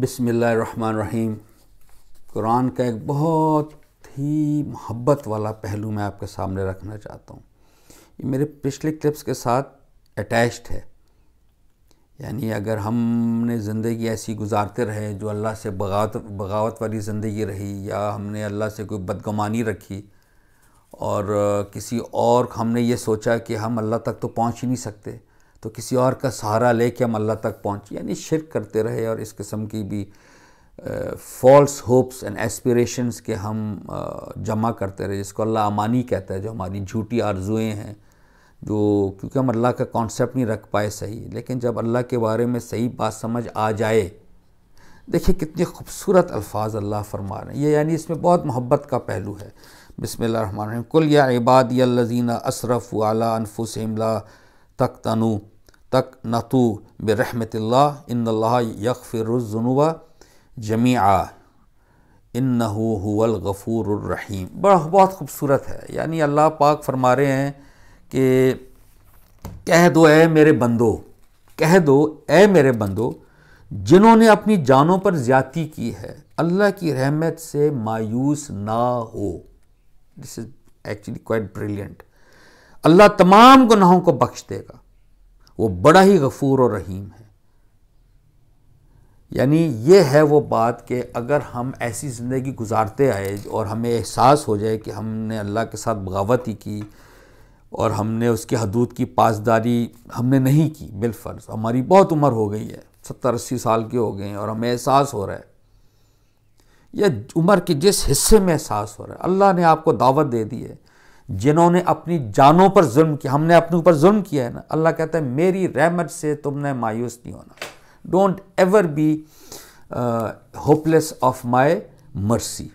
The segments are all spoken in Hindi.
बिसमीम कुरान का एक बहुत ही मोहब्बत वाला पहलू मैं आपके सामने रखना चाहता हूँ ये मेरे पिछले क्लिप्स के साथ अटैच्ड है यानी अगर हमने ज़िंदगी ऐसी गुजारते रहे जो अल्लाह से बगावत बगावत वाली ज़िंदगी रही या हमने अल्लाह से कोई बदगमानी रखी और किसी और हमने ये सोचा कि हम अल्लाह तक तो पहुँच ही नहीं सकते तो किसी और का सहारा ले हम अल्लाह तक पहुँच यानी शिरक करते रहे और इस किस्म की भी फॉल्स होप्स एंड एस्पिरेशंस के हम जमा करते रहे जिसको अल्लाह अमानी कहता है जो हमारी झूठी आरजुएँ हैं जो क्योंकि हम अल्लाह का कॉन्सेप्ट नहीं रख पाए सही लेकिन जब अल्लाह के बारे में सही बात समझ आ जाए देखिए कितने खूबसूरत अल्फाज अल्लाह फरमा रहे हैं ये यानी इसमें बहुत मोहब्बत का पहलू है बिसमीम कुल या इबादी अल्लाजीना असरफ़ अला अनफुसमला तक तनु तक नतु रहमत इन यकफ़िरजुनूबा जमीआ इन हुलगफ़ूररहीम बड़ा बहुत खूबसूरत है यानी अल्लाह पाक फरमा रहे हैं कि कह दो ए मेरे बंदो कह दो ए मेरे बंदो जिन्होंने अपनी जानों पर ज्यादी की है अल्लाह की रहमत से मायूस ना हो this is actually quite brilliant Allah तमाम गुनाहों को बख्श देगा वो बड़ा ही गफूर और रहीम है यानी ये है वो बात कि अगर हम ऐसी ज़िंदगी गुजारते आए और हमें एहसास हो जाए कि हमने अल्लाह के साथ बगावत ही की और हमने उसके हदूद की पासदारी हमने नहीं की बिलफर्ज हमारी बहुत उम्र हो गई है सत्तर अस्सी साल के हो गए हैं और हमें एहसास हो रहा है या उम्र के जिस हिस्से में एहसास हो रहा है अल्लाह ने आपको दावत दे दी है जिन्होंने अपनी जानों पर जुल्म किया हमने अपने ऊपर जुल्म किया है ना अल्लाह कहता है मेरी रहमत से तुमने मायूस नहीं होना don't ever be hopeless of my mercy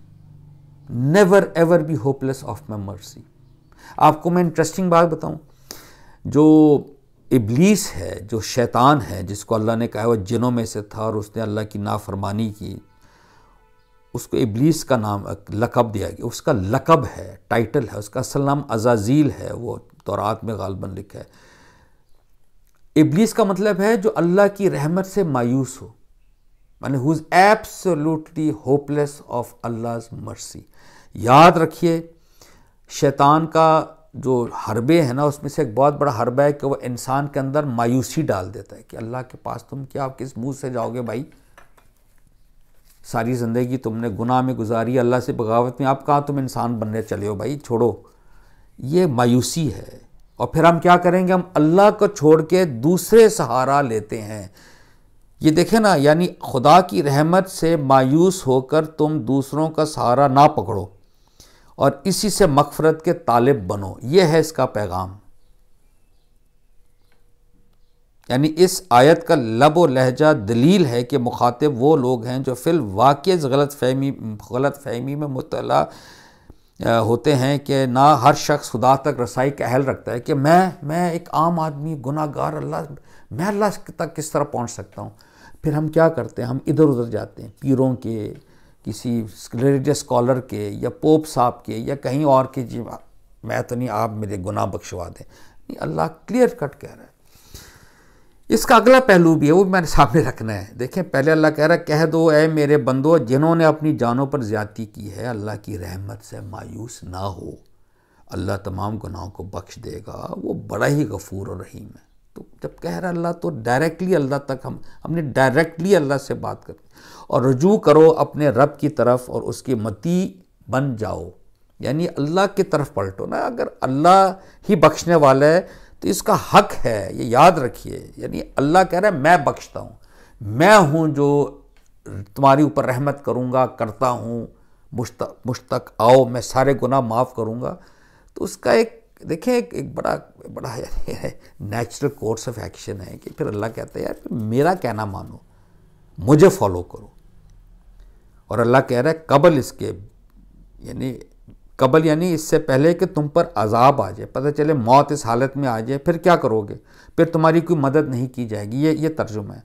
never ever be hopeless of my mercy आपको मैं इंटरेस्टिंग बात बताऊं जो इबलीस है जो शैतान है जिसको अल्लाह ने कहा वह जिनों में से था और उसने अल्लाह की नाफरमानी की उसको इब्लीस का नाम लकब दिया गया उसका लकब है टाइटल है उसका असल नाम अजाजील है वो तौरात में गालबन लिखा है इब्लीस का मतलब है जो अल्लाह की रहमत से मायूस हो मैंने who is absolutely hopeless of Allah mercy याद रखिए शैतान का जो हरबे है ना उसमें से एक बहुत बड़ा हरबा है कि वह इंसान के अंदर मायूसी डाल देता है कि अल्लाह के पास तुम क्या आप किस मुँह से जाओगे भाई सारी ज़िंदगी तुमने गुनाह में गुजारी अल्लाह से बगावत में आप कहाँ तुम इंसान बनने चले हो भाई छोड़ो ये मायूसी है और फिर हम क्या करेंगे हम अल्लाह को छोड़ के दूसरे सहारा लेते हैं ये देखें ना यानी खुदा की रहमत से मायूस होकर तुम दूसरों का सहारा ना पकड़ो और इसी से मफ़रत के तालिब बनो ये है इसका पैगाम यानी इस आयत का लब व लहजा दलील है कि मुखातिब वो लोग हैं जो फिल वाक़ गलत फहमी गलत फहमी में मुतला होते हैं कि ना हर शख्स खुदा तक रसाई का अहल रखता है कि मैं मैं एक आम आदमी गुनागार अल्लाह मैं अल्लाह तक किस तरह पहुंच सकता हूँ फिर हम क्या करते हैं हम इधर उधर जाते हैं पीरों के किसी रिलीजियस स्कॉलर के या पोप साहब के या कहीं और के जी मैं तो नहीं आप मेरे गुनाह बख्शवा दें नहीं अल्लाह क्लियर कट कह रहा है इसका अगला पहलू भी है वो मैंने सामने रखना है देखें पहले अल्लाह कह रहा है कह दो ऐ मेरे बंदो जिन्होंने अपनी जानों पर ज़्यादती की है अल्लाह की रहमत से मायूस ना हो अल्लाह तमाम गुनाहों को बख्श देगा वो बड़ा ही गफूर और रहीम है तो जब कह रहा अल्लाह तो डायरेक्टली अल्लाह तक हम हमने डायरेक्टली अल्लाह से बात कर और रजू करो अपने रब की तरफ और उसकी मती बन जाओ यानी अल्लाह की तरफ पलटो ना अगर अल्लाह ही बख्शने वाला है तो इसका हक है ये याद रखिए यानी अल्लाह कह रहा है मैं बख्शता हूँ मैं हूँ जो तुम्हारी ऊपर रहमत करूँगा करता हूँ मुश्तक मुश्तक आओ मैं सारे गुनाह माफ़ करूँगा तो उसका एक देखें एक, एक बड़ा बड़ा है नेचुरल कोर्स ऑफ एक्शन है कि फिर अल्लाह कहता है यार मेरा कहना मानो मुझे फॉलो करो और अल्लाह कह रहा है कबल इसके यानी कबल यानी इससे पहले कि तुम पर अजाब आ जाए पता चले मौत इस हालत में आ जाए फिर क्या करोगे फिर तुम्हारी कोई मदद नहीं की जाएगी ये ये तर्जुम है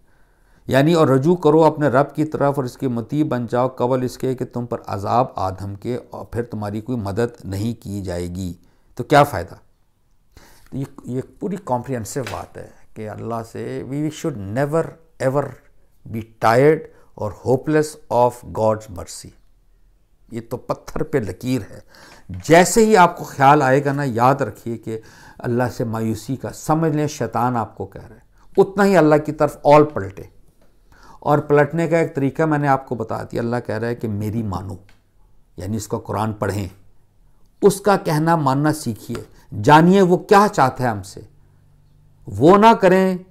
यानी और रजू करो अपने रब की तरफ और इसके मती बन जाओ कबल इसके कि तुम पर अजाब आधम के और फिर तुम्हारी कोई मदद नहीं की जाएगी तो क्या फ़ायदा तो ये ये पूरी कॉम्प्रिहेंसिव बात है कि अल्लाह से we should never ever be tired और होपलेस ऑफ गॉड्स मर्सी ये तो पत्थर पे लकीर है जैसे ही आपको ख्याल आएगा ना याद रखिए कि अल्लाह से मायूसी का समझ लें शैतान आपको कह रहे हैं उतना ही अल्लाह की तरफ और पलटे और पलटने का एक तरीका मैंने आपको बता दिया अल्लाह कह रहा है कि मेरी मानो यानी इसका कुरान पढ़ें उसका कहना मानना सीखिए जानिए वो क्या चाहता है हमसे वो ना करें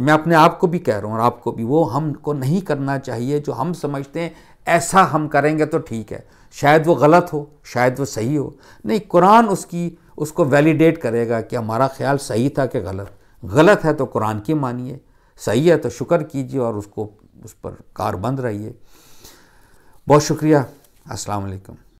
मैं अपने आप को भी कह रहा हूँ और आपको भी वो हमको नहीं करना चाहिए जो हम समझते हैं ऐसा हम करेंगे तो ठीक है शायद वो गलत हो शायद वो सही हो नहीं कुरान उसकी उसको वैलिडेट करेगा कि हमारा ख्याल सही था कि गलत गलत है तो कुरान की मानिए सही है तो शुक्र कीजिए और उसको उस पर कारबंद रहिए बहुत शुक्रिया अस्सलाम वालेकुम